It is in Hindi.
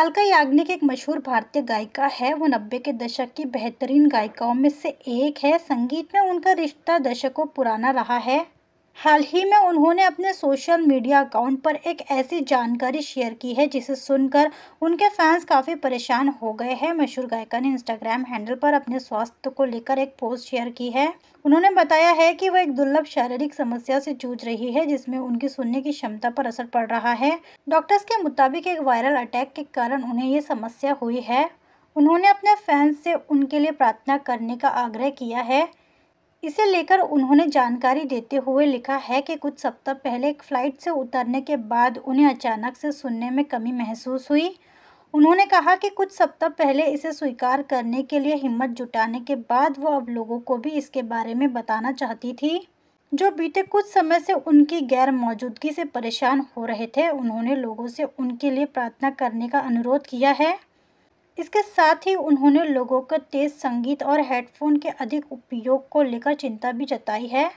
अलका याग्निक एक मशहूर भारतीय गायिका है वो नब्बे के दशक की बेहतरीन गायिकाओं में से एक है संगीत में उनका रिश्ता दशकों पुराना रहा है हाल ही में उन्होंने अपने सोशल मीडिया अकाउंट पर एक ऐसी जानकारी शेयर की है जिसे सुनकर उनके फैंस काफ़ी परेशान हो गए हैं मशहूर गायिका ने इंस्टाग्राम हैंडल पर अपने स्वास्थ्य को लेकर एक पोस्ट शेयर की है उन्होंने बताया है कि वह एक दुर्लभ शारीरिक समस्या से जूझ रही है जिसमें उनकी सुनने की क्षमता पर असर पड़ रहा है डॉक्टर्स के मुताबिक एक वायरल अटैक के कारण उन्हें ये समस्या हुई है उन्होंने अपने फैंस से उनके लिए प्रार्थना करने का आग्रह किया है इसे लेकर उन्होंने जानकारी देते हुए लिखा है कि कुछ सप्ताह पहले एक फ़्लाइट से उतरने के बाद उन्हें अचानक से सुनने में कमी महसूस हुई उन्होंने कहा कि कुछ सप्ताह पहले इसे स्वीकार करने के लिए हिम्मत जुटाने के बाद वो अब लोगों को भी इसके बारे में बताना चाहती थी जो बीते कुछ समय से उनकी गैर मौजूदगी से परेशान हो रहे थे उन्होंने लोगों से उनके लिए प्रार्थना करने का अनुरोध किया है इसके साथ ही उन्होंने लोगों को तेज़ संगीत और हेडफोन के अधिक उपयोग को लेकर चिंता भी जताई है